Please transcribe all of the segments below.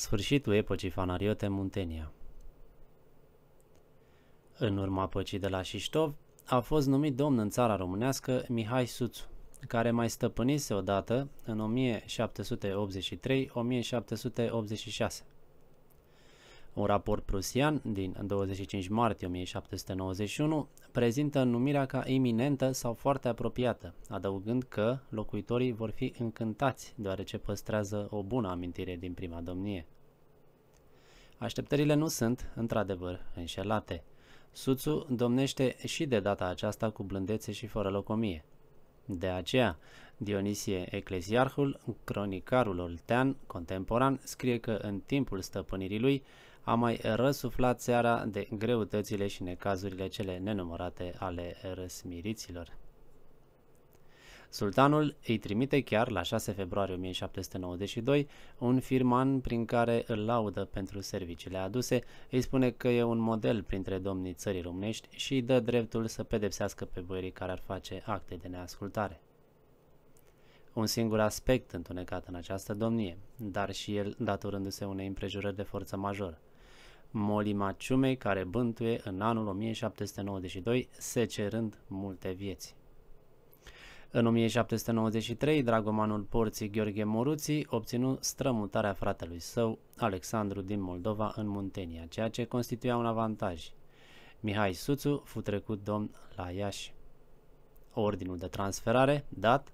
Sfârșitul epocii fanariote Muntenia În urma păcii de la Șiștov, a fost numit domn în țara românească Mihai Suțu, care mai stăpânise odată în 1783-1786. Un raport prusian din 25 martie 1791 prezintă numirea ca iminentă sau foarte apropiată, adăugând că locuitorii vor fi încântați deoarece păstrează o bună amintire din prima domnie. Așteptările nu sunt, într-adevăr, înșelate. Suțu domnește și de data aceasta cu blândețe și fără locomie. De aceea, Dionisie Eclesiarhul, cronicarul oltean contemporan, scrie că în timpul stăpânirii lui, a mai răsuflat seara de greutățile și necazurile cele nenumărate ale răsmiriților. Sultanul îi trimite chiar la 6 februarie 1792 un firman prin care îl laudă pentru serviciile aduse, îi spune că e un model printre domnii țării românești și îi dă dreptul să pedepsească pe boierii care ar face acte de neascultare. Un singur aspect întunecat în această domnie, dar și el datorându-se unei împrejurări de forță majoră. Moli Maciumei, care bântuie în anul 1792, secerând multe vieți. În 1793, dragomanul porții Gheorghe Moruții obținu strămutarea fratelui său, Alexandru din Moldova, în Muntenia, ceea ce constituia un avantaj. Mihai Suțu fu trecut domn la Iași. Ordinul de transferare, dat,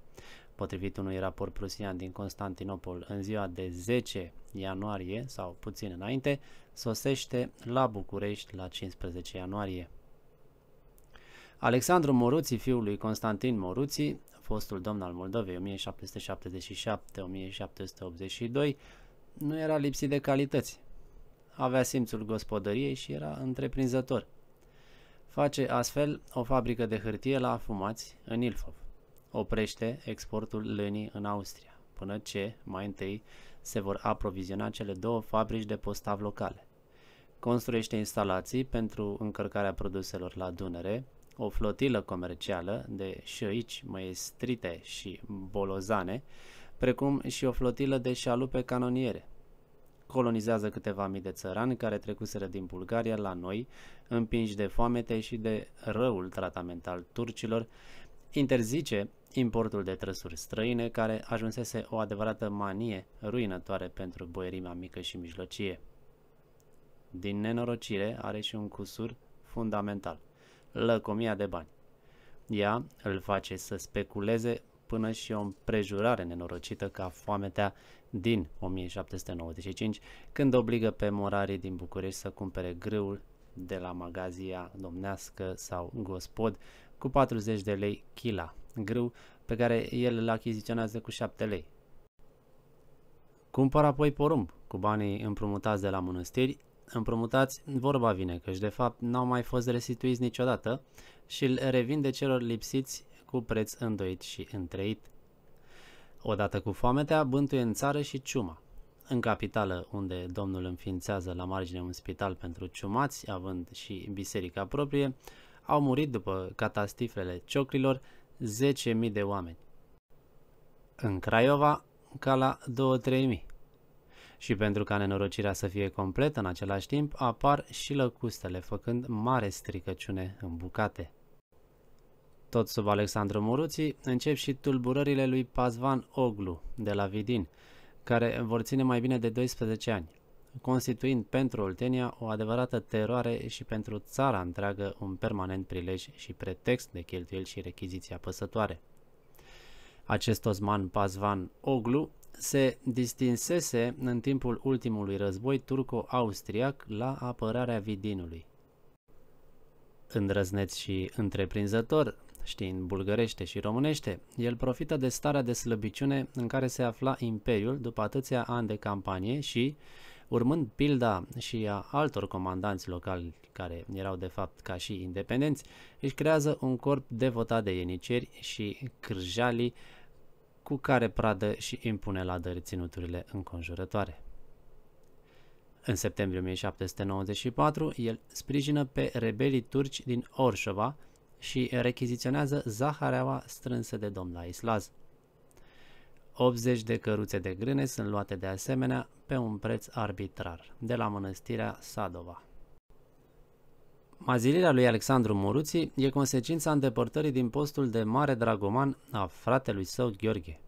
potrivit unui raport prusian din Constantinopol, în ziua de 10 ianuarie sau puțin înainte, sosește la București la 15 ianuarie. Alexandru Moruții, fiul lui Constantin Moruții, fostul domn al Moldovei 1777-1782, nu era lipsit de calități. Avea simțul gospodăriei și era întreprinzător. Face astfel o fabrică de hârtie la afumați în Ilfov. Oprește exportul lânii în Austria, până ce, mai întâi, se vor aproviziona cele două fabrici de postav locale construiește instalații pentru încărcarea produselor la Dunăre, o flotilă comercială de șoici, măestrite și bolozane, precum și o flotilă de șalupe canoniere. Colonizează câteva mii de țărani care trecuseră din Bulgaria la noi, împinși de foamete și de răul tratament al turcilor, interzice importul de trăsuri străine care ajunsese o adevărată manie ruinătoare pentru boierimea mică și mijlocie din nenorocire, are și un cusur fundamental, lăcomia de bani. Ea îl face să speculeze până și o împrejurare nenorocită ca foametea din 1795, când obligă pe morarii din București să cumpere grâul de la magazia domnească sau gospod cu 40 de lei kila, grâu pe care el îl achiziționează cu 7 lei. Cumpără apoi porumb cu banii împrumutați de la mănăstiri, împrumutați, vorba vine, că, de fapt n-au mai fost restituiți niciodată și îl revin de celor lipsiți cu preț îndoit și întreit. Odată cu foametea, bântuie în țară și ciuma. În capitală, unde domnul înființează la margine un spital pentru ciumați, având și biserica proprie, au murit după catastifele ciocrilor 10.000 de oameni. În Craiova, ca la 2-3.000. Și pentru ca nenorocirea să fie completă în același timp, apar și lăcustele, făcând mare stricăciune în bucate. Tot sub Alexandru Muruții încep și tulburările lui Pazvan Oglu de la Vidin, care vor ține mai bine de 12 ani, constituind pentru Oltenia o adevărată teroare și pentru țara întreagă un permanent prilej și pretext de cheltuieli și rechiziții apăsătoare. Acest osman Pazvan Oglu se distinsese în timpul ultimului război turco-austriac la apărarea Vidinului. Îndrăzneț și întreprinzător, știind bulgărește și românește, el profită de starea de slăbiciune în care se afla Imperiul după atâția ani de campanie și, urmând pilda și a altor comandanți locali care erau de fapt ca și independenți, își creează un corp devotat de ieniceri și crjalii cu care pradă și impune la dări ținuturile înconjurătoare. În septembrie 1794, el sprijină pe rebelii turci din Orșova și rechiziționează zahareaua strânsă de domn la Islaz. 80 de căruțe de grâne sunt luate de asemenea pe un preț arbitrar de la mănăstirea Sadova. Mazilirea lui Alexandru Muruții e consecința îndepărtării din postul de mare dragoman a fratelui său Gheorghe.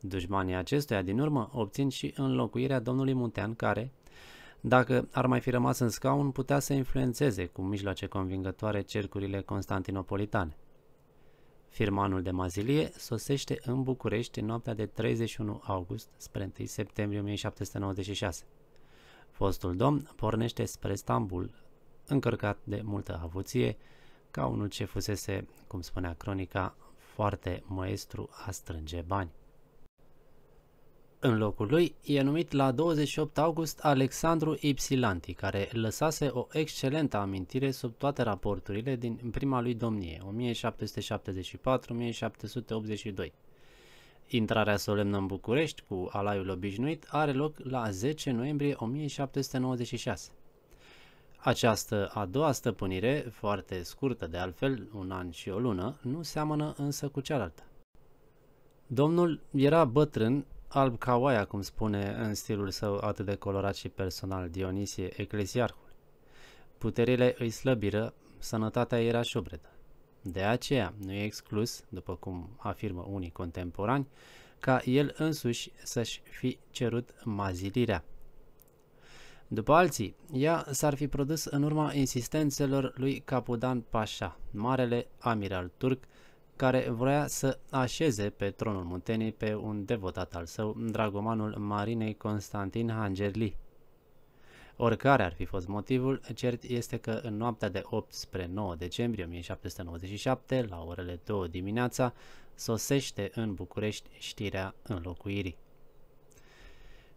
Dușmanii acestuia din urmă obțin și înlocuirea domnului Muntean care, dacă ar mai fi rămas în scaun, putea să influențeze cu mijloace convingătoare cercurile constantinopolitane. Firmanul de mazilie sosește în București în noaptea de 31 august spre 1 septembrie 1796. Fostul domn pornește spre Stambul, încărcat de multă avuție, ca unul ce fusese, cum spunea cronica, foarte maestru a strânge bani. În locul lui e numit la 28 august Alexandru Ipsilanti, care lăsase o excelentă amintire sub toate raporturile din prima lui domnie, 1774-1782. Intrarea solemnă în București cu alaiul obișnuit are loc la 10 noiembrie 1796. Această a doua stăpânire, foarte scurtă de altfel, un an și o lună, nu seamănă însă cu cealaltă. Domnul era bătrân, alb ca oaia, cum spune în stilul său atât de colorat și personal Dionisie Eclesiarhul. Puterile îi slăbiră, sănătatea era șubredă. De aceea nu e exclus, după cum afirmă unii contemporani, ca el însuși să-și fi cerut mazilirea după alții, ea s-ar fi produs în urma insistențelor lui Capudan Pașa, marele amiral turc, care vrea să așeze pe tronul Muntenii pe un devotat al său, dragomanul Marinei Constantin Hangerli. Oricare ar fi fost motivul, cert este că în noaptea de 8 spre 9 decembrie 1797, la orele 2 dimineața, sosește în București știrea înlocuirii.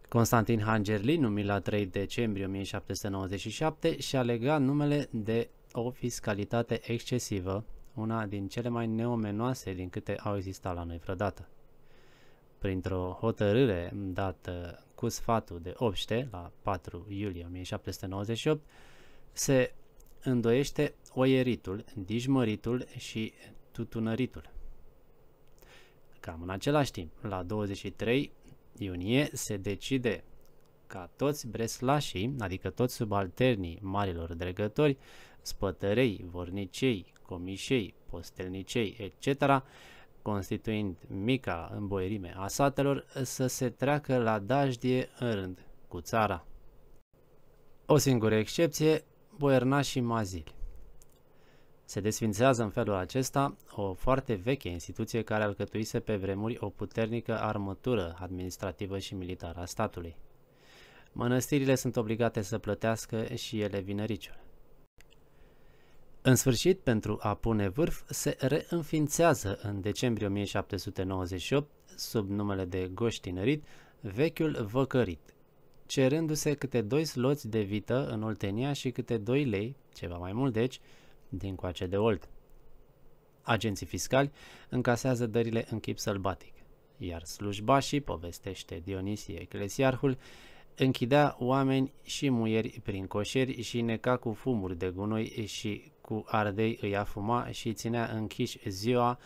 Constantin Hangerli, numit la 3 decembrie 1797, și-a legat numele de o fiscalitate excesivă, una din cele mai neomenoase din câte au existat la noi vreodată. Printr-o hotărâre dată cu sfatul de obște la 4 iulie 1798, se îndoiește oieritul, dijmăritul și tutunăritul. Cam în același timp, la 23 iunie se decide ca toți breslașii, adică toți subalternii marilor dregători, spătărei, vornicei, comișei, postelnicei, etc., constituind mica îmboierime a satelor, să se treacă la dajdie în rând cu țara. O singură excepție, boiernașii mazili. Se desfințează în felul acesta o foarte veche instituție care alcătuise pe vremuri o puternică armătură administrativă și militară a statului. Mănăstirile sunt obligate să plătească și ele vinăriciul. În sfârșit, pentru a pune vârf, se reînființează în decembrie 1798, sub numele de Goștinărit, vechiul Văcărit, cerându-se câte doi sloți de vită în Oltenia și câte doi lei, ceva mai mult deci, din coace de olt. Agenții fiscali încasează dările în chip sălbatic, iar slujbașii, povestește Dionisie Eclesiarhul, închidea oameni și muieri prin coșeri și neca cu fumuri de gunoi și cu ardei îi afuma și ținea închiși ziua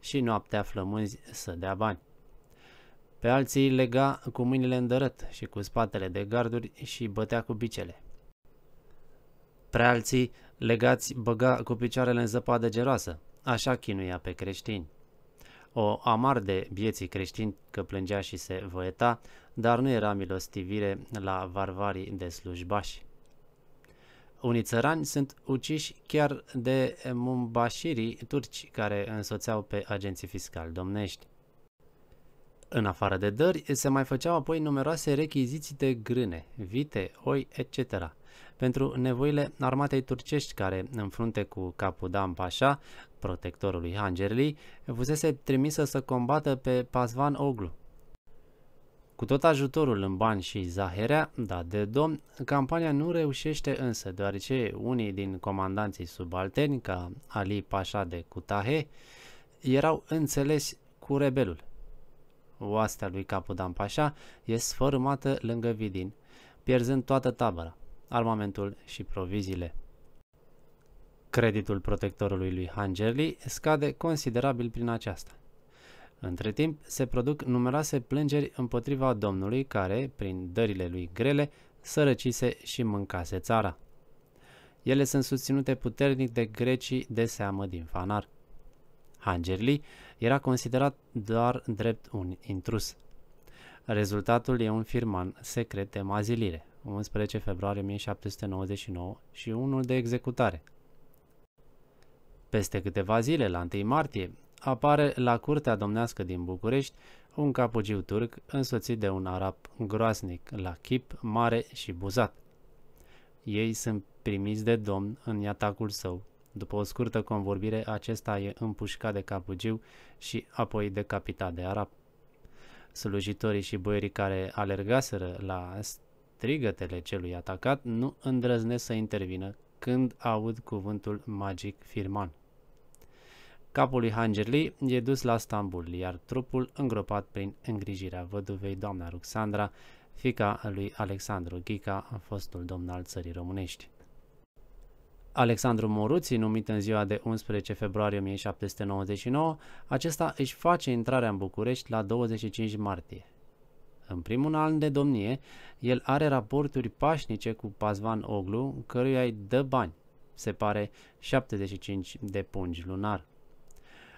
și noaptea flămânzi să dea bani. Pe alții lega cu mâinile îndărăt și cu spatele de garduri și bătea cu bicele. Pe alții legați băga cu picioarele în zăpadă geroasă. Așa chinuia pe creștini. O amar de vieții creștini că plângea și se voieta, dar nu era milostivire la varvarii de slujbași. Unii țărani sunt uciși chiar de mumbașirii turci care însoțeau pe agenții fiscali domnești. În afară de dări, se mai făceau apoi numeroase rechiziții de grâne, vite, oi, etc pentru nevoile armatei turcești care, în frunte cu Capudan Pașa, protectorul lui Hangerli, fusese trimisă să combată pe Pasvan Oglu. Cu tot ajutorul în bani și zaherea, da de domn, campania nu reușește însă, deoarece unii din comandanții subalterni, ca Ali Pașa de Cutahe, erau înțelesi cu rebelul. Oastea lui Capudan Pașa e sfărâmată lângă Vidin, pierzând toată tabăra armamentul și proviziile. Creditul protectorului lui Hangerli scade considerabil prin aceasta. Între timp, se produc numeroase plângeri împotriva domnului care, prin dările lui grele, sărăcise și mâncase țara. Ele sunt susținute puternic de grecii de seamă din Fanar. Hangerli era considerat doar drept un intrus. Rezultatul e un firman secret de mazilire. 11 februarie 1799 și unul de executare. Peste câteva zile, la 1 martie, apare la curtea domnească din București un capugiu turc însoțit de un arab groasnic, la chip mare și buzat. Ei sunt primiți de domn în iatacul său. După o scurtă convorbire, acesta e împușcat de capugiu și apoi decapitat de arab. Slujitorii și boierii care alergaseră la strigătele celui atacat, nu îndrăznesc să intervină când aud cuvântul magic firman. Capul lui Hangerli e dus la Stambul, iar trupul îngropat prin îngrijirea văduvei doamna Ruxandra, fica lui Alexandru Ghica, fostul domn al țării românești. Alexandru Moruții, numit în ziua de 11 februarie 1799, acesta își face intrarea în București la 25 martie. În primul an de domnie, el are raporturi pașnice cu Pazvan Oglu, căruia îi dă bani, se pare 75 de pungi lunar.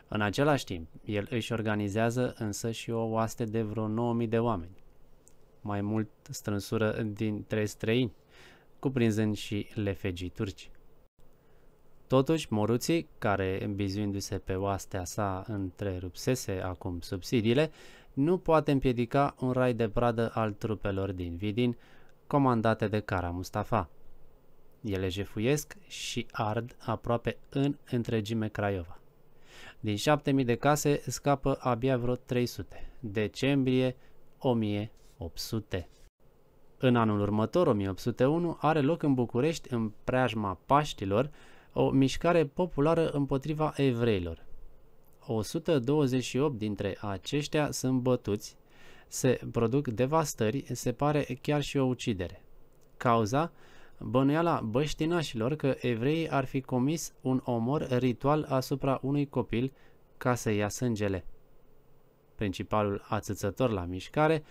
În același timp, el își organizează însă și o oaste de vreo 9000 de oameni, mai mult strânsură din trei străini, cuprinzând și lefegii turci. Totuși, moruții, care, bizuindu-se pe oastea sa, întrerupsese acum subsidiile, nu poate împiedica un rai de pradă al trupelor din Vidin, comandate de Cara Mustafa. Ele jefuiesc și ard aproape în întregime Craiova. Din 7000 de case scapă abia vreo 300. Decembrie 1800. În anul următor, 1801, are loc în București, în preajma Paștilor, o mișcare populară împotriva evreilor. 128 dintre aceștia sunt bătuți, se produc devastări, se pare chiar și o ucidere. Cauza? Bănuiala băștinașilor că evreii ar fi comis un omor ritual asupra unui copil ca să ia sângele. Principalul ațățător la mișcare,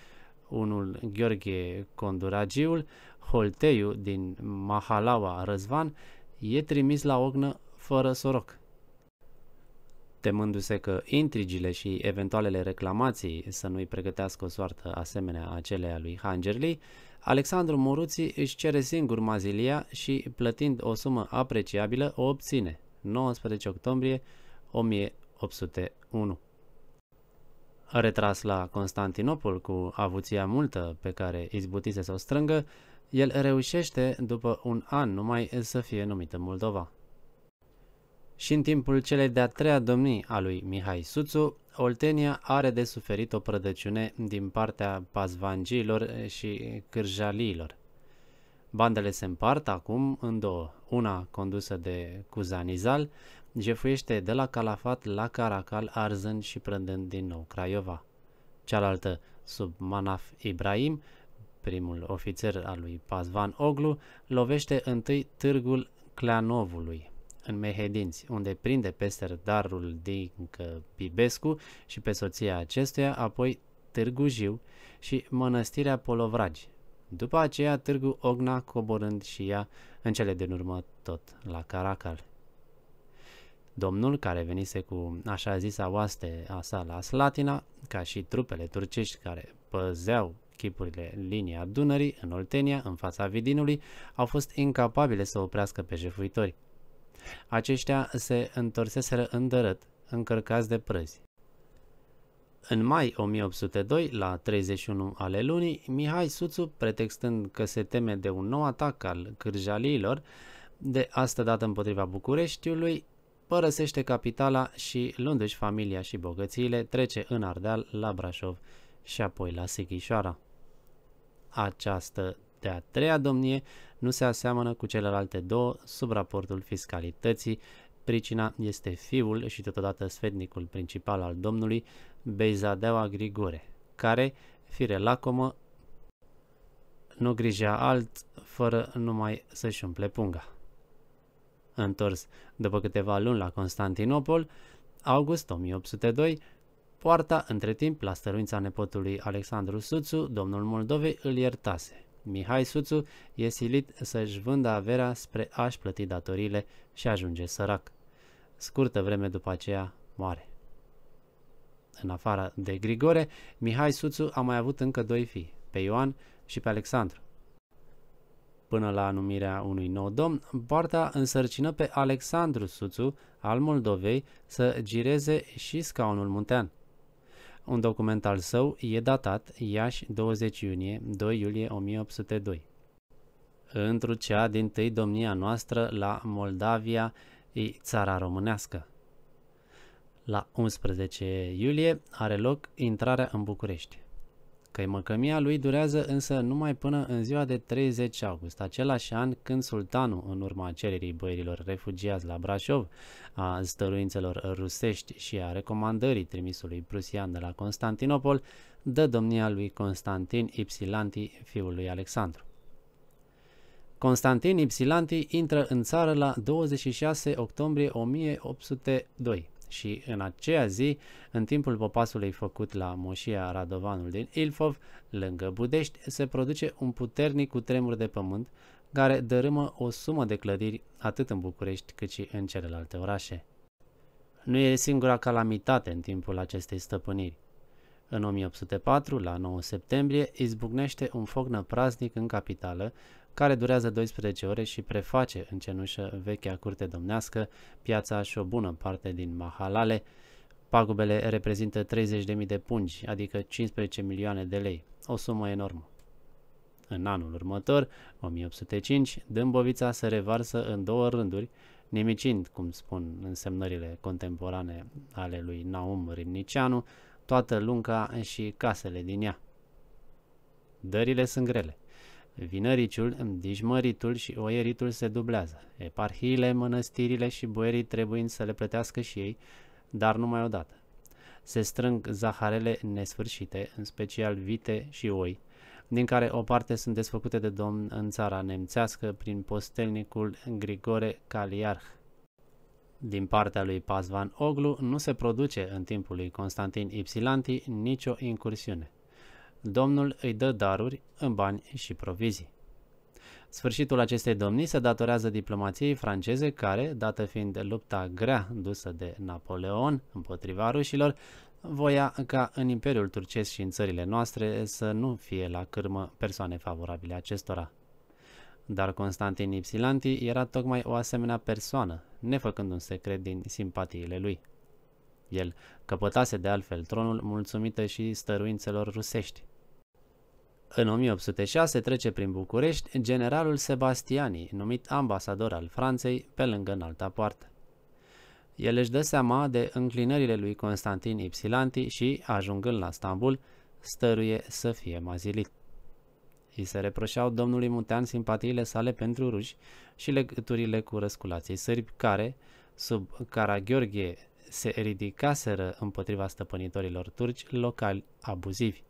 unul Gheorghe Conduragiul, Holteiu din Mahalaua Răzvan, e trimis la ognă fără soroc temându-se că intrigile și eventualele reclamații să nu-i pregătească o soartă asemenea acelea lui Hangerly, Alexandru Moruții își cere singur mazilia și, plătind o sumă apreciabilă, o obține, 19 octombrie 1801. Retras la Constantinopol cu avuția multă pe care izbutise să o strângă, el reușește, după un an numai, să fie numit Moldova. Și în timpul celei de-a treia domnii a lui Mihai Suțu, Oltenia are de suferit o prădăciune din partea pazvangiilor și cârjaliilor. Bandele se împart acum în două. Una condusă de Cuzanizal jefuiește de la Calafat la Caracal arzând și prândând din nou Craiova. Cealaltă, sub Manaf Ibrahim, primul ofițer al lui Pazvan Oglu, lovește întâi târgul Clanovului în Mehedinți, unde prinde pe darul din Bibescu și pe soția acestuia, apoi Târgu Jiu și Mănăstirea Polovragi. După aceea, Târgu Ogna coborând și ea în cele din urmă tot la Caracal. Domnul care venise cu așa zisa oaste a sa la Slatina, ca și trupele turcești care păzeau chipurile linia Dunării în Oltenia, în fața Vidinului, au fost incapabile să oprească pe jefuitori. Aceștia se întorseseră în dărăt, încărcați de prăzi. În mai 1802, la 31 ale lunii, Mihai Suțu, pretextând că se teme de un nou atac al cârjaliilor, de astă dată împotriva Bucureștiului, părăsește capitala și, luându-și familia și bogățiile, trece în Ardeal la Brașov și apoi la Sighișoara. Această de-a treia domnie nu se aseamănă cu celelalte două sub raportul fiscalității. Pricina este fiul și totodată sfetnicul principal al domnului Beizadeua Grigore, care, fire lacomă, nu grijea alt fără numai să-și umple punga. Întors după câteva luni la Constantinopol, august 1802, poarta între timp la stăruința nepotului Alexandru Suțu, domnul Moldovei, îl iertase Mihai Suțu e silit să-și vândă averea spre a-și plăti datoriile și ajunge sărac. Scurtă vreme după aceea moare. În afara de Grigore, Mihai Suțu a mai avut încă doi fii, pe Ioan și pe Alexandru. Până la numirea unui nou domn, Barta însărcină pe Alexandru Suțu al Moldovei să gireze și scaunul muntean – un document al său e datat Iași 20 iunie 2 iulie 1802. cea din tâi domnia noastră la Moldavia e țara românească. La 11 iulie are loc intrarea în București. Măcăi. Măcămia lui durează însă numai până în ziua de 30 august, același an când sultanul, în urma cererii băierilor refugiați la Brașov, a stăruințelor rusești și a recomandării trimisului prusian de la Constantinopol, dă domnia lui Constantin Ipsilanti, fiul lui Alexandru. Constantin Ipsilanti intră în țară la 26 octombrie 1802 și în aceea zi, în timpul popasului făcut la moșia Radovanul din Ilfov, lângă Budești, se produce un puternic cutremur de pământ care dărâmă o sumă de clădiri atât în București cât și în celelalte orașe. Nu e singura calamitate în timpul acestei stăpâniri. În 1804, la 9 septembrie, izbucnește un foc năpraznic în capitală, care durează 12 ore și preface în cenușă vechea curte domnească, piața și o bună parte din Mahalale. Pagubele reprezintă 30.000 de pungi, adică 15 milioane de lei, o sumă enormă. În anul următor, 1805, Dâmbovița se revarsă în două rânduri, nimicind, cum spun însemnările contemporane ale lui Naum Rimnicianu, toată lunca și casele din ea. Dările sunt grele. Vinăriciul, dijmăritul și oieritul se dublează, eparhiile, mănăstirile și boierii trebuie să le plătească și ei, dar numai odată. Se strâng zaharele nesfârșite, în special vite și oi, din care o parte sunt desfăcute de domn în țara nemțească prin postelnicul Grigore Caliarh. Din partea lui Pazvan Oglu nu se produce în timpul lui Constantin Ipsilanti nicio incursiune. Domnul îi dă daruri în bani și provizii. Sfârșitul acestei domnii se datorează diplomației franceze care, dată fiind lupta grea dusă de Napoleon împotriva rușilor, voia ca în Imperiul Turcesc și în țările noastre să nu fie la cârmă persoane favorabile acestora. Dar Constantin Ipsilanti era tocmai o asemenea persoană, nefăcând un secret din simpatiile lui. El căpătase de altfel tronul mulțumită și stăruințelor rusești. În 1806 trece prin București generalul Sebastiani, numit ambasador al Franței, pe lângă înalta poartă. El își dă seama de înclinările lui Constantin Ipsilanti și, ajungând la Stambul, stăruie să fie mazilit. Îi se reproșeau domnului Muntean simpatiile sale pentru ruși și legăturile cu răsculații sârbi care, sub Caragheorghe, se ridicaseră împotriva stăpânitorilor turci locali abuzivi.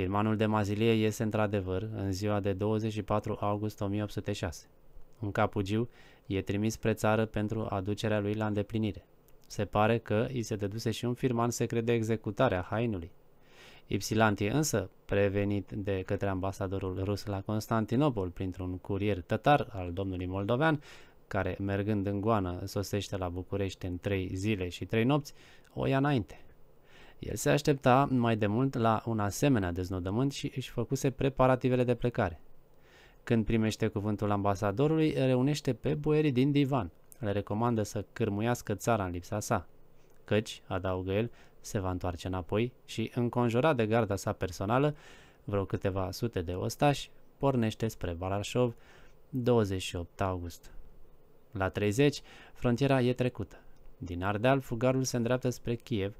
Firmanul de mazilie iese într-adevăr în ziua de 24 august 1806. Un capugiu e trimis spre țară pentru aducerea lui la îndeplinire. Se pare că i se deduse și un firman secret de executare a hainului. Ipsilantie însă, prevenit de către ambasadorul rus la Constantinopol printr-un curier tătar al domnului moldovean, care mergând în goană sosește la București în trei zile și trei nopți, o ia înainte. El se aștepta mai de mult la un asemenea deznodământ și își făcuse preparativele de plecare. Când primește cuvântul ambasadorului, reunește pe boierii din divan. Le recomandă să cârmuiască țara în lipsa sa. Căci, adaugă el, se va întoarce înapoi și, înconjurat de garda sa personală, vreo câteva sute de ostași, pornește spre Varșov, 28 august. La 30, frontiera e trecută. Din Ardeal, fugarul se îndreaptă spre Kiev,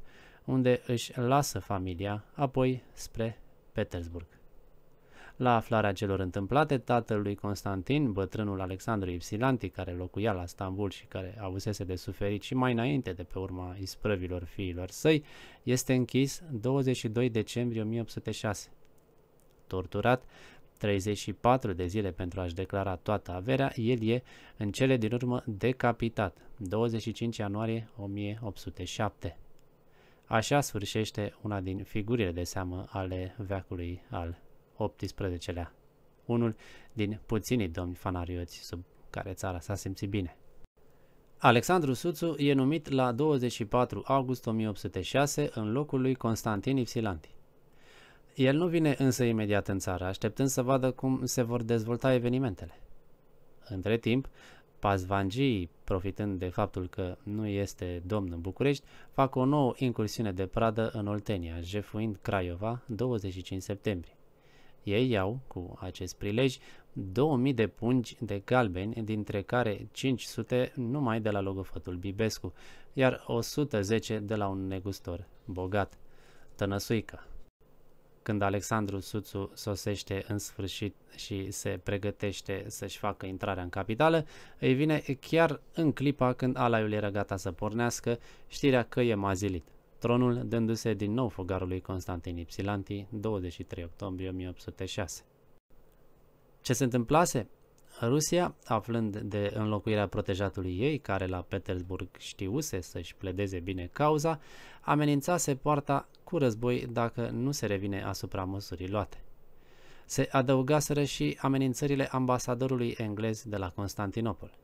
unde își lasă familia, apoi spre Petersburg. La aflarea celor întâmplate, tatălui Constantin, bătrânul Alexandru Ipsilanti, care locuia la Stambul și care avusese de suferit și mai înainte de pe urma isprăvilor fiilor săi, este închis 22 decembrie 1806. Torturat, 34 de zile pentru a-și declara toată averea, el e în cele din urmă decapitat, 25 ianuarie 1807. Așa sfârșește una din figurile de seamă ale veacului al XVIII-lea, unul din puținii domni fanarioți sub care țara s-a simțit bine. Alexandru Suțu e numit la 24 august 1806 în locul lui Constantin Ipsilanti. El nu vine însă imediat în țară, așteptând să vadă cum se vor dezvolta evenimentele. Între timp, Pazvanjii, profitând de faptul că nu este domn în București, fac o nouă incursiune de pradă în Oltenia, jefuind Craiova 25 septembrie. Ei iau, cu acest prilej, 2000 de pungi de galbeni, dintre care 500 numai de la logofătul Bibescu, iar 110 de la un negustor bogat, Tănăsuică când Alexandru Suțu sosește în sfârșit și se pregătește să-și facă intrarea în capitală, îi vine chiar în clipa când alaiul era gata să pornească știrea că e mazilit. Tronul dându-se din nou fogarului Constantin Ipsilanti, 23 octombrie 1806. Ce se întâmplase? Rusia, aflând de înlocuirea protejatului ei, care la Petersburg știuse să-și pledeze bine cauza, amenințase poarta cu război dacă nu se revine asupra măsurii luate. Se adăugaseră și amenințările ambasadorului englez de la Constantinopol.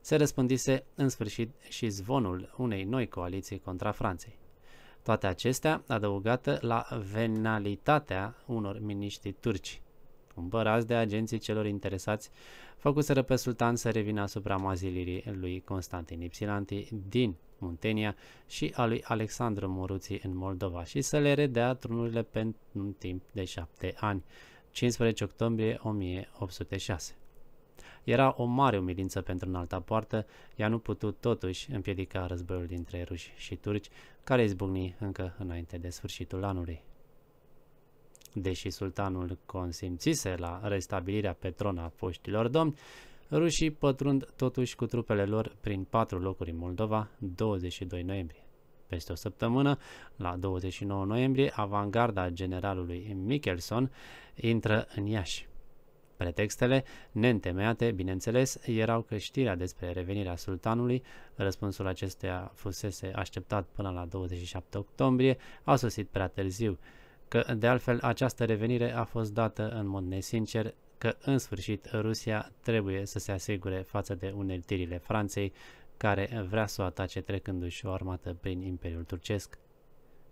Se răspândise în sfârșit și zvonul unei noi coaliții contra Franței. Toate acestea adăugată la venalitatea unor miniștri turci cumpărați de agenții celor interesați, făcuseră pe sultan să revină asupra mazilirii lui Constantin Ipsilanti din Muntenia și a lui Alexandru Moruții în Moldova și să le redea trunurile pentru un timp de șapte ani, 15 octombrie 1806. Era o mare umilință pentru alta poartă, ea nu putut totuși împiedica războiul dintre ruși și turci, care izbucni încă înainte de sfârșitul anului. Deși sultanul consimțise la restabilirea pe tron a foștilor domni, rușii pătrund totuși cu trupele lor prin patru locuri în Moldova 22 noiembrie. Peste o săptămână, la 29 noiembrie, avangarda generalului Michelson intră în Iași. Pretextele, neîntemeiate, bineînțeles, erau că știrea despre revenirea sultanului, răspunsul acestuia fusese așteptat până la 27 octombrie, a sosit prea târziu că de altfel această revenire a fost dată în mod nesincer că în sfârșit Rusia trebuie să se asigure față de uneltirile Franței care vrea să o atace trecându-și o armată prin Imperiul Turcesc.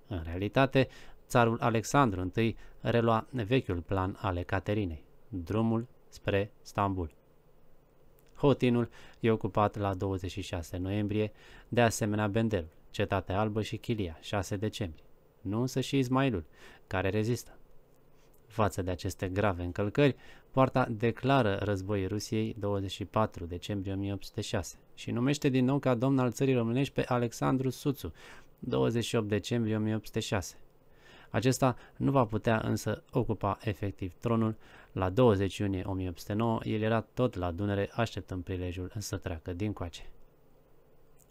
În realitate, țarul Alexandru I relua vechiul plan ale Caterinei, drumul spre Stambul. Hotinul e ocupat la 26 noiembrie, de asemenea Benderul, Cetatea Albă și Chilia, 6 decembrie nu însă și Ismailul, care rezistă. Față de aceste grave încălcări, Poarta declară războiul Rusiei 24 decembrie 1806 și numește din nou ca domn al țării românești pe Alexandru Suțu, 28 decembrie 1806. Acesta nu va putea însă ocupa efectiv tronul. La 20 iunie 1809, el era tot la Dunăre, așteptând prilejul să treacă din coace.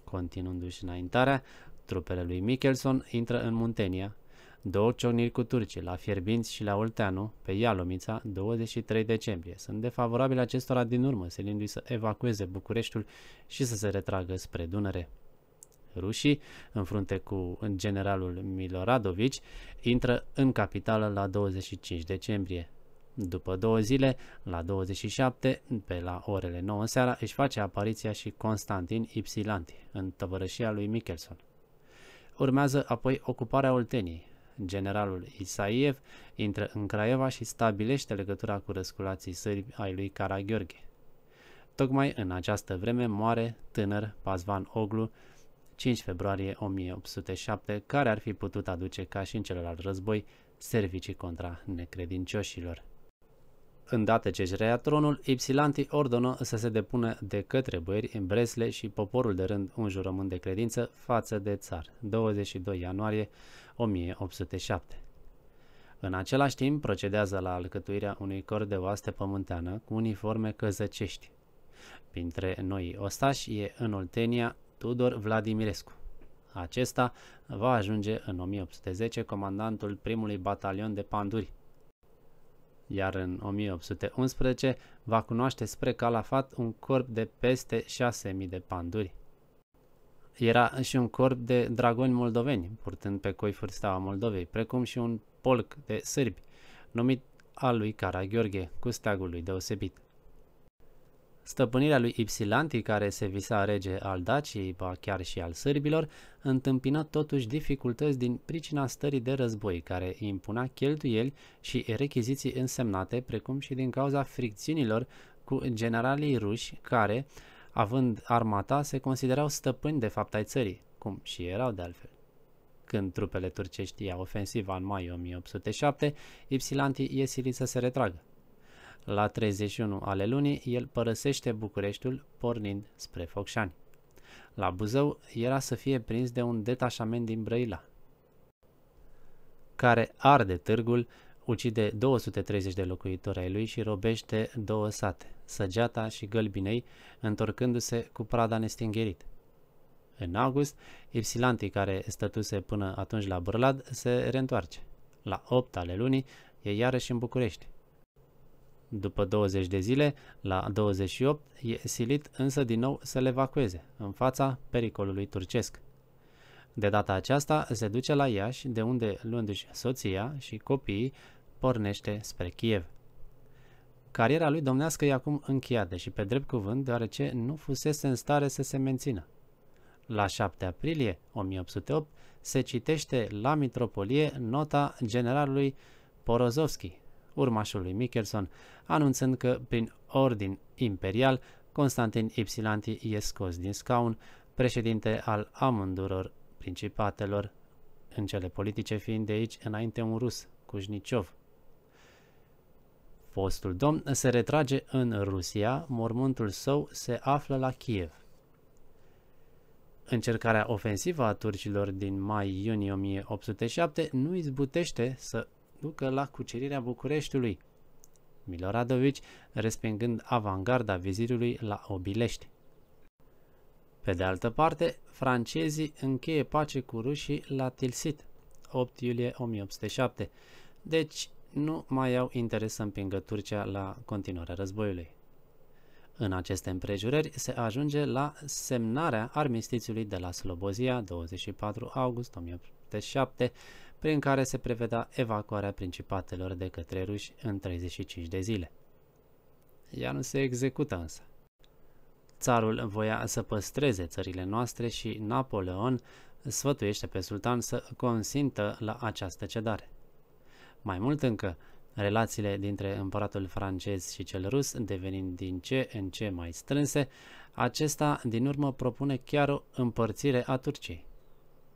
Continuându-și înaintarea, Trupele lui Michelson intră în Muntenia, două ciocniri cu turcii la Fierbinți și la Olteanu, pe Ialomița, 23 decembrie. Sunt defavorabile acestora din urmă, silindu-i să evacueze Bucureștiul și să se retragă spre Dunăre. Rușii, în frunte cu generalul Miloradovici, intră în capitală la 25 decembrie. După două zile, la 27, pe la orele 9 seara, își face apariția și Constantin Ipsilanti, în tăvărășia lui Michelson. Urmează apoi ocuparea Olteniei. Generalul Isaiev intră în Craiova și stabilește legătura cu răsculații sârbi ai lui Caragheorghe. Tocmai în această vreme moare tânăr Pazvan Oglu, 5 februarie 1807, care ar fi putut aduce ca și în celălalt război servicii contra necredincioșilor. Îndată ce își reia tronul, Ipsilanti ordonă să se depună de către băieri în Bresle și poporul de rând un jurământ de credință față de țar, 22 ianuarie 1807. În același timp, procedează la alcătuirea unui cor de oaste pământeană cu uniforme căzăcești. Printre noi ostași e în Oltenia Tudor Vladimirescu. Acesta va ajunge în 1810 comandantul primului batalion de panduri, iar în 1811 va cunoaște spre calafat un corp de peste 6.000 de panduri. Era și un corp de dragoni moldoveni, purtând pe coifuri steaua Moldovei, precum și un polc de sârbi, numit al lui Cara Gheorghe, cu steagul lui deosebit. Stăpânirea lui Ipsilanti, care se visa rege al Daciei, ba chiar și al sârbilor, întâmpină totuși dificultăți din pricina stării de război, care impunea cheltuieli și rechiziții însemnate, precum și din cauza fricțiunilor cu generalii ruși, care, având armata, se considerau stăpâni de fapt ai țării, cum și erau de altfel. Când trupele turcești iau ofensiva în mai 1807, Ipsilanti e silit să se retragă. La 31 ale lunii, el părăsește Bucureștiul pornind spre Focșani. La Buzău era să fie prins de un detașament din Brăila, care arde târgul, ucide 230 de locuitori ai lui și robește două sate, Săgeata și Gălbinei, întorcându-se cu prada nestingherit. În august, Ipsilantii, care stătuse până atunci la Bârlad, se reîntoarce. La 8 ale lunii, e iarăși în București. După 20 de zile, la 28, e silit însă din nou să le evacueze, în fața pericolului turcesc. De data aceasta se duce la Iași, de unde, luându-și soția și copiii, pornește spre Kiev. Cariera lui domnească e acum încheiată și pe drept cuvânt, deoarece nu fusese în stare să se mențină. La 7 aprilie 1808 se citește la mitropolie nota generalului Porozovski, urmașului lui Michelson, anunțând că, prin ordin imperial, Constantin Ipsilanti e scos din scaun, președinte al amânduror principatelor, în cele politice fiind de aici înainte un rus, Cujniciov. Fostul domn se retrage în Rusia, mormântul său se află la Kiev. Încercarea ofensivă a turcilor din mai-iunie 1807 nu izbutește să ducă la cucerirea Bucureștiului. Miloradovici respingând avangarda vizirului la Obilești. Pe de altă parte, francezii încheie pace cu rușii la Tilsit, 8 iulie 1807, deci nu mai au interes să împingă Turcia la continuarea războiului. În aceste împrejurări se ajunge la semnarea armistițiului de la Slobozia, 24 august 1807. 1977, prin care se prevedea evacuarea principatelor de către ruși în 35 de zile. Ea nu se execută însă. Țarul voia să păstreze țările noastre și Napoleon sfătuiește pe sultan să consintă la această cedare. Mai mult încă, relațiile dintre împăratul francez și cel rus devenind din ce în ce mai strânse, acesta din urmă propune chiar o împărțire a Turciei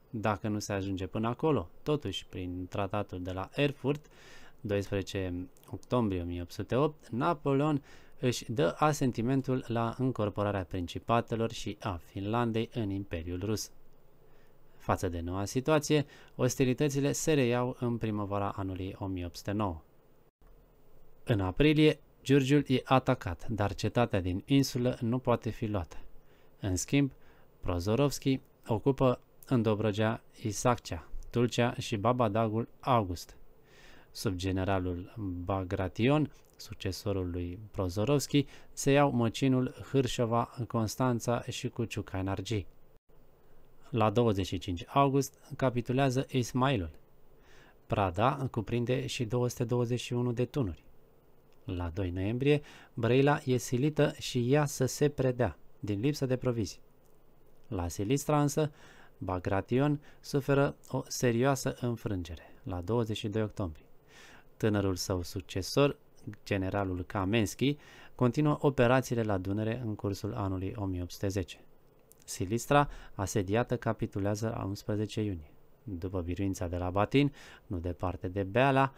dacă nu se ajunge până acolo. Totuși, prin tratatul de la Erfurt, 12 octombrie 1808, Napoleon își dă asentimentul la încorporarea principatelor și a Finlandei în Imperiul Rus. Față de noua situație, ostilitățile se reiau în primăvara anului 1809. În aprilie, Giurgiul e atacat, dar cetatea din insulă nu poate fi luată. În schimb, Prozorovski ocupă în Dobrogea Isaccea, Tulcea și Babadagul August. Sub generalul Bagration, succesorul lui Prozorovski, se iau Măcinul, Hârșova, Constanța și Cuciuca Argi. La 25 august capitulează Ismailul. Prada cuprinde și 221 de tunuri. La 2 noiembrie, Brăila e silită și ea să se predea, din lipsă de provizii. La Silistra însă, Bagration suferă o serioasă înfrângere la 22 octombrie. Tânărul său succesor, generalul Kamenski, continuă operațiile la Dunăre în cursul anului 1810. Silistra, asediată, capitulează la 11 iunie. După biruința de la Batin, nu departe de Beala,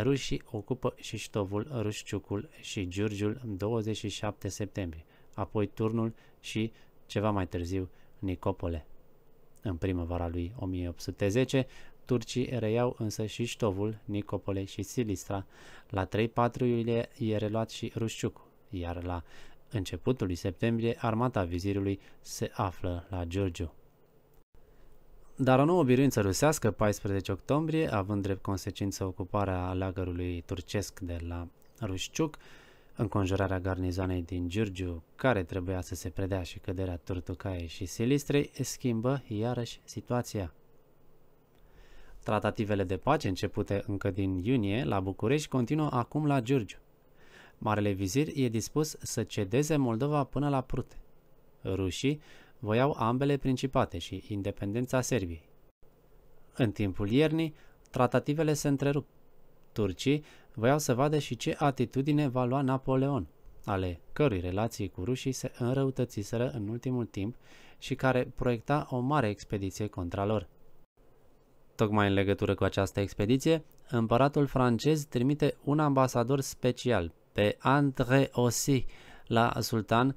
rușii ocupă și ștovul Rușciucul și Giurgiul 27 septembrie, apoi Turnul și, ceva mai târziu, Nicopole. În primăvara lui 1810, turcii reiau însă și Ștovul, Nicopole și Silistra. La 3-4 iulie e reluat și Rușciuc, iar la începutul lui septembrie armata vizirului se află la Giurgiu. Dar o nouă biruință rusească, 14 octombrie, având drept consecință ocuparea lagărului turcesc de la Rușciuc, Înconjurarea garnizoanei din Giurgiu, care trebuia să se predea și căderea Turtucaiei și Silistrei, schimbă iarăși situația. Tratativele de pace începute încă din iunie la București continuă acum la Giurgiu. Marele vizir e dispus să cedeze Moldova până la Prute. Rușii voiau ambele principate și independența Serbiei. În timpul iernii, tratativele se întrerup turcii voiau să vadă și ce atitudine va lua Napoleon, ale cărui relații cu rușii se înrăutățiseră în ultimul timp și care proiecta o mare expediție contra lor. Tocmai în legătură cu această expediție, împăratul francez trimite un ambasador special, pe André Ossi, la sultan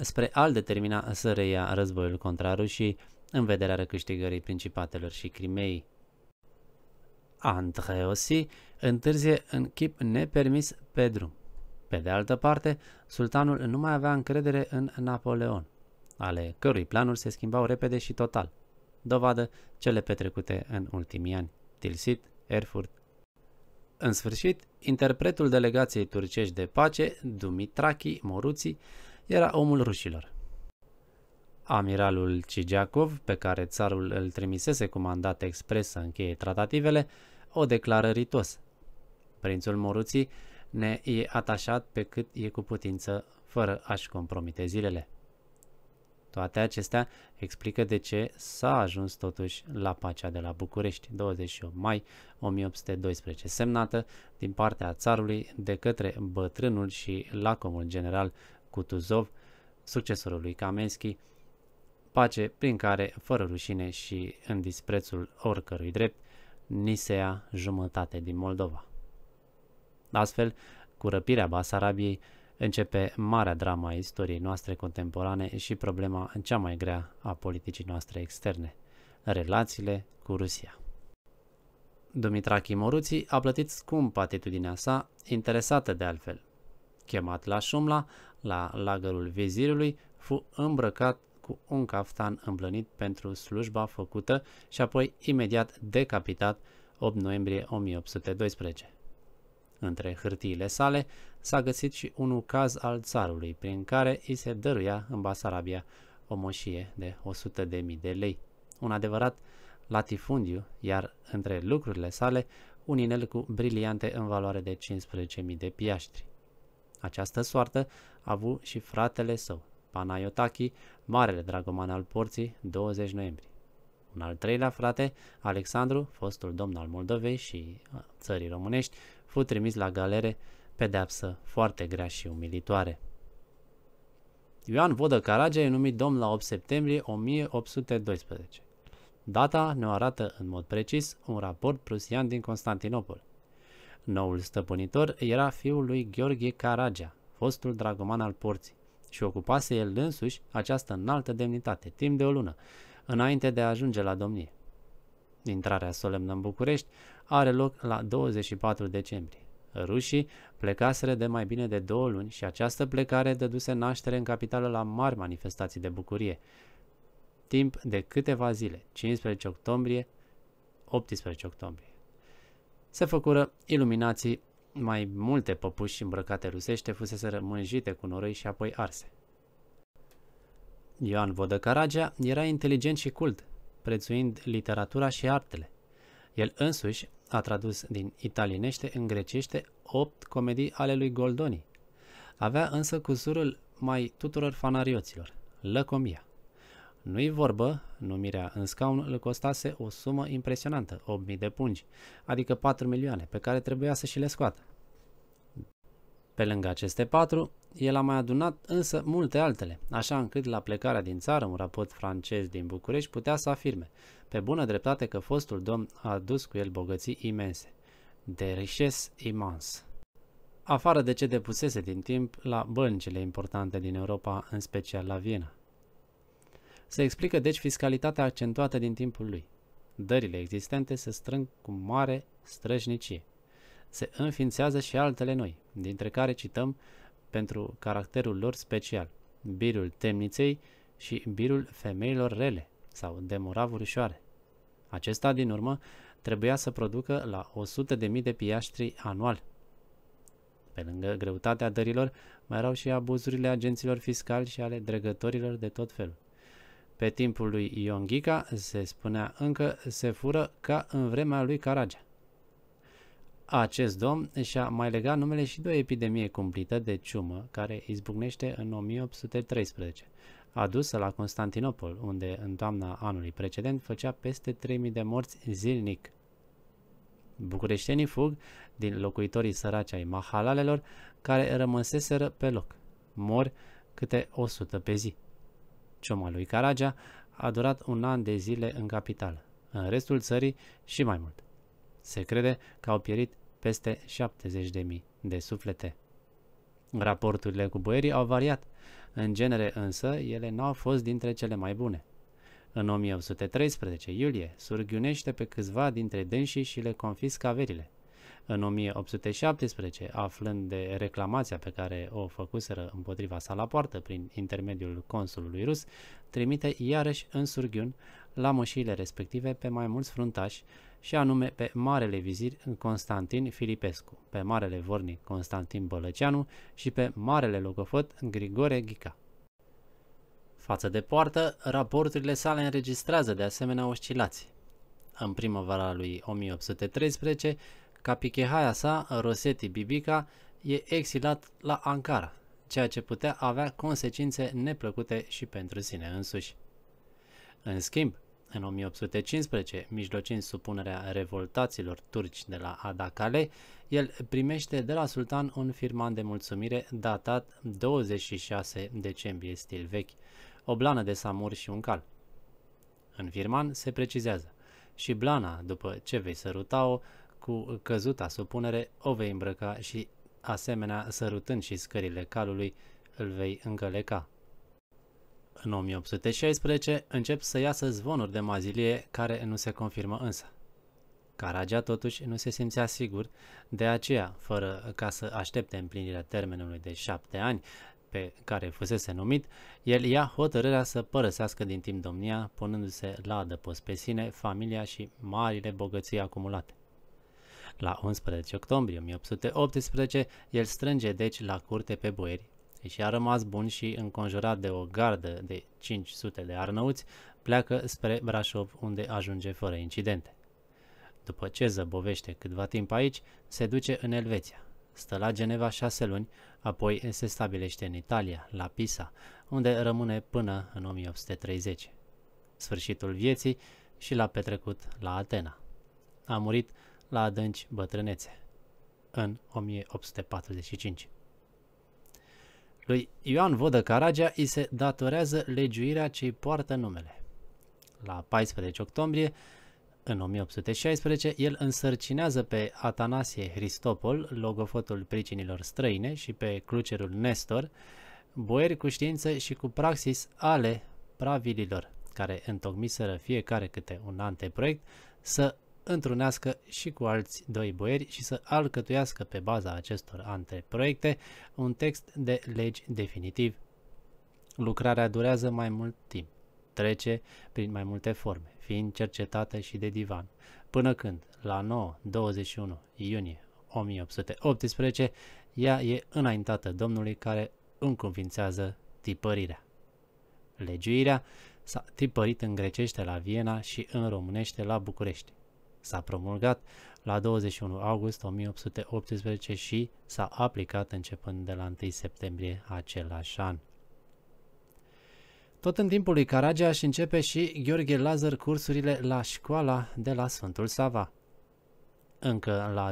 spre a-l determina să reia războiul contra rușii în vederea recâștigării principatelor și Crimei. André Ossi întârzie în chip nepermis pe drum. Pe de altă parte, sultanul nu mai avea încredere în Napoleon, ale cărui planuri se schimbau repede și total. Dovadă cele petrecute în ultimii ani, Tilsit, Erfurt. În sfârșit, interpretul delegației turcești de pace, Dumitrachi Moruții, era omul rușilor. Amiralul Cigiacov, pe care țarul îl trimisese cu mandat expres să încheie tratativele, o declară ritos, Prințul Moruții ne e atașat pe cât e cu putință, fără a-și compromite zilele. Toate acestea explică de ce s-a ajuns totuși la pacea de la București, 28 mai 1812, semnată din partea țarului de către bătrânul și lacomul general Kutuzov, succesorul lui Kamenski, pace prin care, fără rușine și în disprețul oricărui drept, ni se ia jumătate din Moldova. Astfel, cu răpirea Basarabiei începe marea drama a istoriei noastre contemporane și problema cea mai grea a politicii noastre externe, relațiile cu Rusia. Dumitrachi Moruții a plătit scump atitudinea sa, interesată de altfel. Chemat la Șumla, la lagărul vizirului, fu îmbrăcat cu un caftan îmblănit pentru slujba făcută și apoi imediat decapitat 8 noiembrie 1812. Între hârtiile sale s-a găsit și unul caz al țarului, prin care îi se dăruia în Basarabia o moșie de 100.000 de lei. Un adevărat latifundiu, iar între lucrurile sale, un inel cu briliante în valoare de 15.000 de piaștri. Această soartă a avut și fratele său, Panayotaki, marele dragoman al porții, 20 noiembrie. Un al treilea frate, Alexandru, fostul domn al Moldovei și uh, țării românești, fu trimis la galere, pedeapsă foarte grea și umilitoare. Ioan Vodă Caragea e numit domn la 8 septembrie 1812. Data ne arată în mod precis un raport prusian din Constantinopol. Noul stăpânitor era fiul lui Gheorghe Caragea, fostul dragoman al porții, și ocupase el însuși această înaltă demnitate timp de o lună, înainte de a ajunge la domnie. Intrarea solemnă în București are loc la 24 decembrie. Rușii plecaseră de mai bine de două luni și această plecare dăduse naștere în capitală la mari manifestații de bucurie. Timp de câteva zile, 15 octombrie, 18 octombrie. Se făcură iluminații, mai multe păpuși îmbrăcate rusește fuseseră mânjite cu noroi și apoi arse. Ioan Vodă Caragea era inteligent și cult, prețuind literatura și artele. El însuși a tradus din italienește în grecește opt comedii ale lui Goldoni. Avea însă cusurul mai tuturor fanarioților, lăcomia. Nu-i vorbă, numirea în scaun îl costase o sumă impresionantă, 8.000 de pungi, adică 4 milioane, pe care trebuia să și le scoată. Pe lângă aceste patru, el a mai adunat însă multe altele, așa încât la plecarea din țară un raport francez din București putea să afirme, pe bună dreptate că fostul domn a adus cu el bogății imense, de richesse immense afară de ce depusese din timp la băncile importante din Europa, în special la Viena. Se explică deci fiscalitatea accentuată din timpul lui. Dările existente se strâng cu mare strășnicie se înființează și altele noi, dintre care cităm pentru caracterul lor special, birul temniței și birul femeilor rele sau ușoare. Acesta, din urmă, trebuia să producă la 100.000 de piaștri anual. Pe lângă greutatea dărilor, mai erau și abuzurile agenților fiscali și ale dregătorilor de tot felul. Pe timpul lui Ionghica, se spunea încă, se fură ca în vremea lui Caragea. Acest domn și-a mai legat numele și de o epidemie cumplită de ciumă care izbucnește în 1813, adusă la Constantinopol, unde în toamna anului precedent făcea peste 3000 de morți zilnic. Bucureștenii fug din locuitorii săraci ai mahalalelor care rămăseseră pe loc. Mor câte 100 pe zi. Ciuma lui Caragea a durat un an de zile în capitală, în restul țării și mai mult. Se crede că au pierit peste 70.000 de suflete. Raporturile cu boierii au variat, în genere însă ele nu au fost dintre cele mai bune. În 1813 iulie surghiunește pe câțiva dintre dânsii și le confiscă averile. În 1817, aflând de reclamația pe care o făcuseră împotriva sa la poartă prin intermediul consulului rus, trimite iarăși în surghiun la moșiile respective pe mai mulți fruntași, și anume pe Marele Vizir Constantin Filipescu, pe Marele Vornic Constantin Bălăceanu și pe Marele Locofot Grigore Ghica. Față de poartă, raporturile sale înregistrează de asemenea oscilații. În primăvara lui 1813, Capichehaia sa, Rosetti Bibica, e exilat la Ankara, ceea ce putea avea consecințe neplăcute și pentru sine însuși. În schimb, în 1815, mijlocind supunerea revoltaților turci de la Adakale, el primește de la sultan un firman de mulțumire datat 26 decembrie stil vechi, o blană de samur și un cal. În firman se precizează, și blana, după ce vei săruta-o, cu căzuta supunere o vei îmbrăca și, asemenea, sărutând și scările calului, îl vei încăleca. În 1816 încep să iasă zvonuri de mazilie care nu se confirmă însă. Caragea totuși nu se simțea sigur, de aceea, fără ca să aștepte împlinirea termenului de șapte ani pe care fusese numit, el ia hotărârea să părăsească din timp domnia, punându-se la adăpost pe sine, familia și marile bogății acumulate. La 11 octombrie 1818, el strânge deci la curte pe boieri și a rămas bun și, înconjurat de o gardă de 500 de arnăuți, pleacă spre Brașov, unde ajunge fără incidente. După ce zăbovește câtva timp aici, se duce în Elveția. Stă la Geneva șase luni, apoi se stabilește în Italia, la Pisa, unde rămâne până în 1830. Sfârșitul vieții și l-a petrecut la Atena. A murit la adânci bătrânețe, în 1845. Lui Ioan Vodă Caragea îi se datorează legiuirea ce poartă numele. La 14 octombrie, în 1816, el însărcinează pe Atanasie Hristopol, logofotul pricinilor străine, și pe clucerul Nestor, boieri cu știință și cu praxis ale pravililor, care întocmiseră fiecare câte un anteproiect, să întrunească și cu alți doi boieri și să alcătuiască pe baza acestor anteproiecte un text de legi definitiv. Lucrarea durează mai mult timp, trece prin mai multe forme, fiind cercetată și de divan, până când, la 9-21 iunie 1818, ea e înaintată Domnului care înconvințează tipărirea. Legiuirea s-a tipărit în grecește la Viena și în românește la București s-a promulgat la 21 august 1818 și s-a aplicat începând de la 1 septembrie același an. Tot în timpul lui Caragiaș începe și Gheorghe Lazar cursurile la școala de la Sfântul Sava. Încă la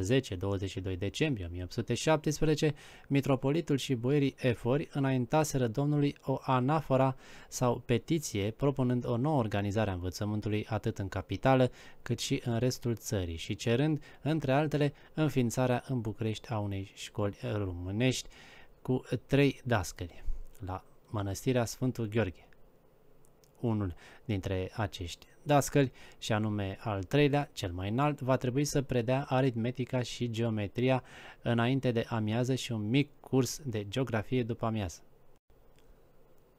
10-22 decembrie 1817, mitropolitul și boierii efori înaintaseră domnului o anafora sau petiție propunând o nouă organizare a învățământului atât în capitală cât și în restul țării și cerând, între altele, înființarea în București a unei școli românești cu trei dascări la Mănăstirea Sfântul Gheorghe unul dintre acești dascăli, și anume al treilea, cel mai înalt, va trebui să predea aritmetica și geometria înainte de amiază și un mic curs de geografie după amiază.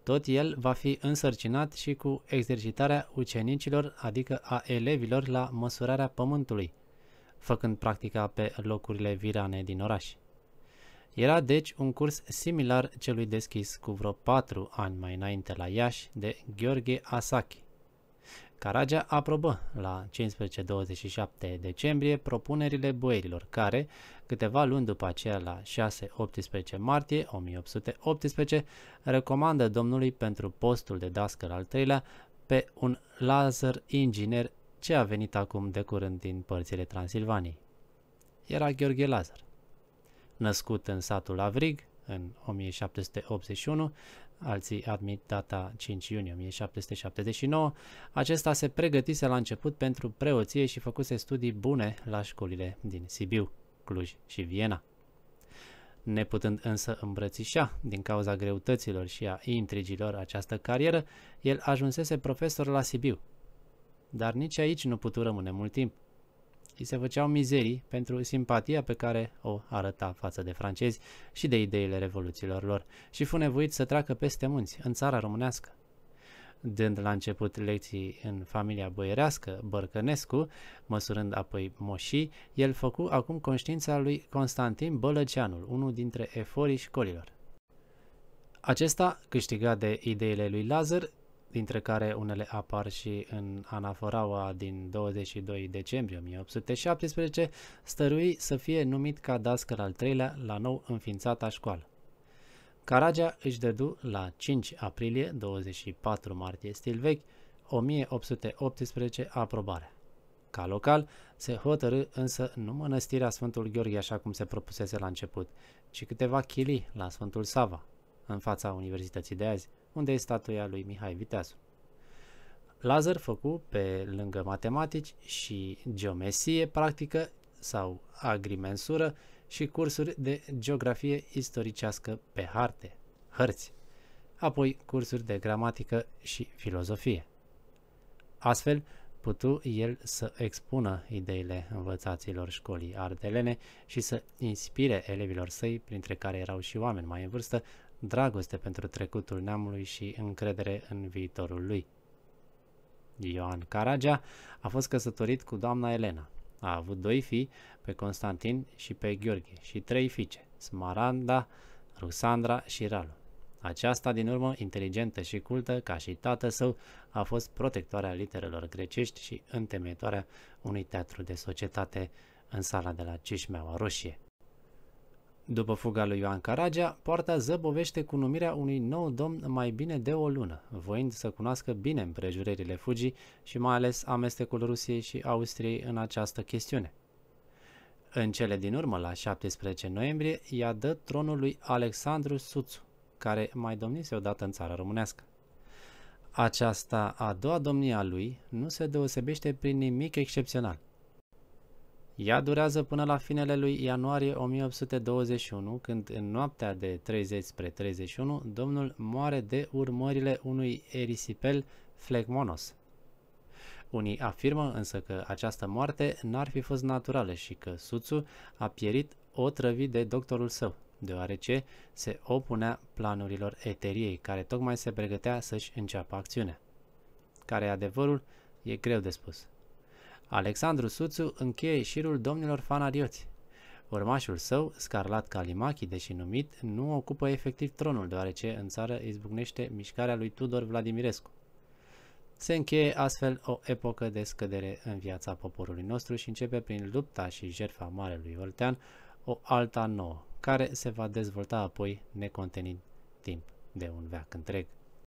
Tot el va fi însărcinat și cu exercitarea ucenicilor, adică a elevilor la măsurarea pământului, făcând practica pe locurile virane din oraș. Era deci un curs similar celui deschis cu vreo patru ani mai înainte la Iași de Gheorghe Asachi. Caragea aprobă la 15-27 decembrie propunerile boierilor care, câteva luni după aceea la 6-18 martie 1818, recomandă domnului pentru postul de dascăl al treilea pe un laser inginer ce a venit acum de curând din părțile Transilvaniei. Era Gheorghe Lazar născut în satul Avrig în 1781, alții admit data 5 iunie 1779, acesta se pregătise la început pentru preoție și făcuse studii bune la școlile din Sibiu, Cluj și Viena. Neputând însă îmbrățișa din cauza greutăților și a intrigilor această carieră, el ajunsese profesor la Sibiu. Dar nici aici nu putu rămâne mult timp îi se făceau mizerii pentru simpatia pe care o arăta față de francezi și de ideile revoluțiilor lor și fu nevoit să treacă peste munți, în țara românească. Dând la început lecții în familia boierească, Bărcănescu, măsurând apoi moșii, el făcu acum conștiința lui Constantin Bălăceanul, unul dintre eforii școlilor. Acesta, câștigat de ideile lui Lazar, dintre care unele apar și în anaforaua din 22 decembrie 1817, stărui să fie numit ca dascăl al treilea la nou înființata școală. Caragea își dădu la 5 aprilie 24 martie stil vechi 1818 aprobare. Ca local, se hotărâ însă nu mănăstirea Sfântul Gheorghe așa cum se propusese la început, ci câteva chilii la Sfântul Sava, în fața universității de azi, unde e statuia lui Mihai Viteazul. Lazar făcu pe lângă matematici și geomesie practică sau agrimensură și cursuri de geografie istoricească pe harte, hărți, apoi cursuri de gramatică și filozofie. Astfel, putu el să expună ideile învățaților școlii ardelene și să inspire elevilor săi, printre care erau și oameni mai în vârstă, dragoste pentru trecutul neamului și încredere în viitorul lui. Ioan Caragea a fost căsătorit cu doamna Elena. A avut doi fii, pe Constantin și pe Gheorghe, și trei fiice, Smaranda, Rusandra și Ralu. Aceasta, din urmă, inteligentă și cultă, ca și tată său, a fost protectoarea literelor grecești și întemeitoarea unui teatru de societate în sala de la Cișmeaua Roșie. După fuga lui Ioan Caragea, poarta zăbovește cu numirea unui nou domn mai bine de o lună, voind să cunoască bine împrejurările fugii și mai ales amestecul Rusiei și Austriei în această chestiune. În cele din urmă, la 17 noiembrie, i-a dă tronul lui Alexandru Suțu, care mai domnise odată în țara românească. Aceasta a doua domnie a lui nu se deosebește prin nimic excepțional – ea durează până la finele lui ianuarie 1821, când în noaptea de 30 spre 31, domnul moare de urmările unui erisipel flegmonos. Unii afirmă însă că această moarte n-ar fi fost naturală și că Suțu a pierit o trăvi de doctorul său, deoarece se opunea planurilor eteriei, care tocmai se pregătea să-și înceapă acțiunea. Care e adevărul, e greu de spus. Alexandru Suțu încheie șirul domnilor fanarioți. Urmașul său, Scarlat Calimachi, deși numit, nu ocupă efectiv tronul, deoarece în țară izbucnește mișcarea lui Tudor Vladimirescu. Se încheie astfel o epocă de scădere în viața poporului nostru și începe prin lupta și jertfa Marelui Oltean o alta nouă, care se va dezvolta apoi necontenit timp de un veac întreg.